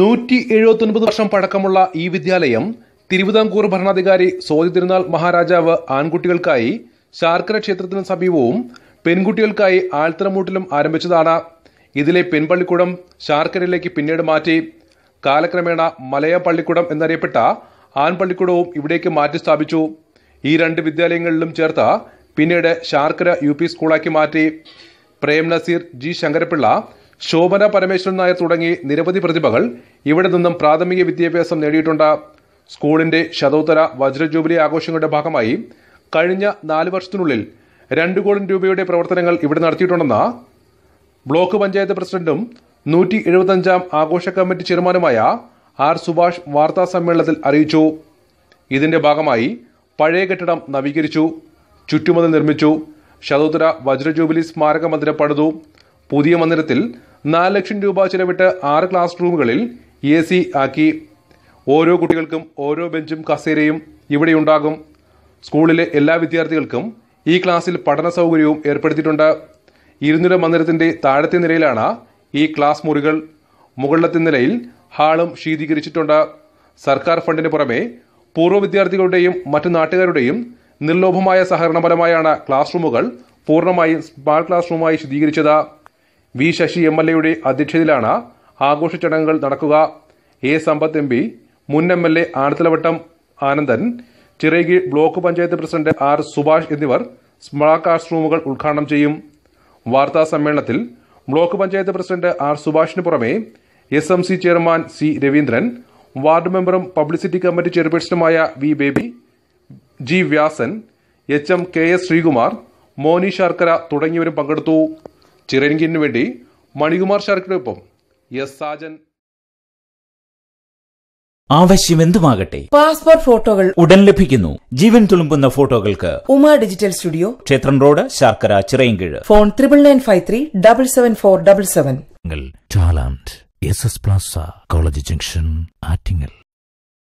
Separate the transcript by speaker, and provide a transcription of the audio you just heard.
Speaker 1: നൂറ്റി എഴുപത്തൊൻപത് വർഷം പഴക്കമുള്ള ഈ വിദ്യാലയം തിരുവിതാംകൂർ ഭരണാധികാരി സോജി തിരുനാൾ മഹാരാജാവ് ആൺകുട്ടികൾക്കായി ശാർക്കര ക്ഷേത്രത്തിന് സമീപവും പെൺകുട്ടികൾക്കായി ആൽത്തരമൂട്ടിലും ആരംഭിച്ചതാണ് ഇതിലെ പെൺപള്ളിക്കൂടം ശാർക്കരയിലേക്ക് പിന്നീട് മാറ്റി കാലക്രമേണ മലയ പള്ളിക്കൂടം എന്നറിയപ്പെട്ട ആൺപള്ളിക്കൂടവും ഇവിടേക്ക് മാറ്റി സ്ഥാപിച്ചു ഈ രണ്ട് വിദ്യാലയങ്ങളിലും ചേർത്ത് പിന്നീട് ശാർക്കര യു സ്കൂളാക്കി മാറ്റി പ്രേം നസീർ ജി ശങ്കരപിള്ള ശോഭന പരമേശ്വരൻ നായർ തുടങ്ങി നിരവധി പ്രതിഭകൾ ഇവിടെ നിന്നും പ്രാഥമിക വിദ്യാഭ്യാസം നേടിയിട്ടുണ്ട് സ്കൂളിന്റെ ശതോത്തര വജ്രജൂബിലി ആഘോഷങ്ങളുടെ ഭാഗമായി കഴിഞ്ഞ നാല് വർഷത്തിനുള്ളിൽ രണ്ട് കോടി രൂപയുടെ പ്രവർത്തനങ്ങൾ ഇവിടെ നടത്തിയിട്ടുണ്ടെന്ന് ബ്ലോക്ക് പഞ്ചായത്ത് പ്രസിഡന്റും നൂറ്റി എഴുപത്തഞ്ചാം ആഘോഷ കമ്മിറ്റി ചെയർമാനുമായ ആർ സുഭാഷ് വാർത്താ സമ്മേളനത്തിൽ അറിയിച്ചു ഇതിന്റെ ഭാഗമായി പഴയ കെട്ടിടം നവീകരിച്ചു ചുറ്റുമതിൽ നിർമ്മിച്ചു ശതോത്തര വജ്രജൂബിലി സ്മാരക മന്ദിരം പണിതു പുതിയ മന്ദിരത്തിൽ നാല് ലക്ഷം രൂപ ചിലവിട്ട് ആറ് ക്ലാസ് റൂമുകളിൽ എ സി ആക്കി ഓരോ കുട്ടികൾക്കും ഓരോ ബെഞ്ചും കസേരയും ഇവിടെയുണ്ടാകും സ്കൂളിലെ എല്ലാ വിദ്യാർത്ഥികൾക്കും ഈ ക്ലാസ്സിൽ പഠന സൗകര്യവും ഏർപ്പെടുത്തിയിട്ടുണ്ട് ഇരുനില മന്ദിരത്തിൻ്റെ താഴത്തെ നിലയിലാണ് ഈ ക്ലാസ് മുറികൾ മുകളിലത്തെ നിലയിൽ ഹാളും ശീതീകരിച്ചിട്ടുണ്ട് സർക്കാർ ഫണ്ടിന് പുറമെ പൂർവ്വ വിദ്യാർത്ഥികളുടെയും മറ്റു നാട്ടുകാരുടെയും നിർലോഭമായ സഹകരണപരമായാണ് ക്ലാസ് റൂമുകൾ പൂർണ്ണമായും സ്മാർട്ട് ക്ലാസ് റൂമായി ശുദ്ധീകരിച്ചത് വി ശശി എം എൽ എയുടെ അധ്യക്ഷതയിലാണ് ആഘോഷ ചടങ്ങുകൾ നടക്കുക എ സമ്പത്ത് എം പി മുൻ M L A Anathalavattom Anandan ചിറേകി block panchayat president R Subhash എന്നിവർ സ്മാർട്ട് ആർട്സ് റൂമുകൾ ഉദ്ഘാടനം ചെയ്യും വാർത്താ സമ്മേളനത്തിൽ ബ്ലോക്ക് പഞ്ചായത്ത് പ്രസിഡന്റ് ആർ സുഭാഷിന് പുറമെ S M C chairman C Raveendran ward മെമ്പറും പബ്ലിസിറ്റി കമ്മിറ്റി ചെയർപേഴ്സണുമായ V Baby G Vyasan H M K S Sreekumar Moni Sarkara തുടങ്ങിയവരും പങ്കെടുത്തു ചിറൻകിന് വേണ്ടി മണികുമാർ ഒപ്പം എസ് സാജൻ എന്തുമാകട്ടെ പാസ്പോർട്ട് ഫോട്ടോകൾ ഉടൻ ലഭിക്കുന്നു ജീവൻ തുളുമ്പുന്ന ഫോട്ടോകൾക്ക് ഉമ ഡിജിറ്റൽ സ്റ്റുഡിയോ ക്ഷേത്രം road Sarkara Chirayinkeezhu phone triple nine five three double seven four double seven S S plaza college junction Attingal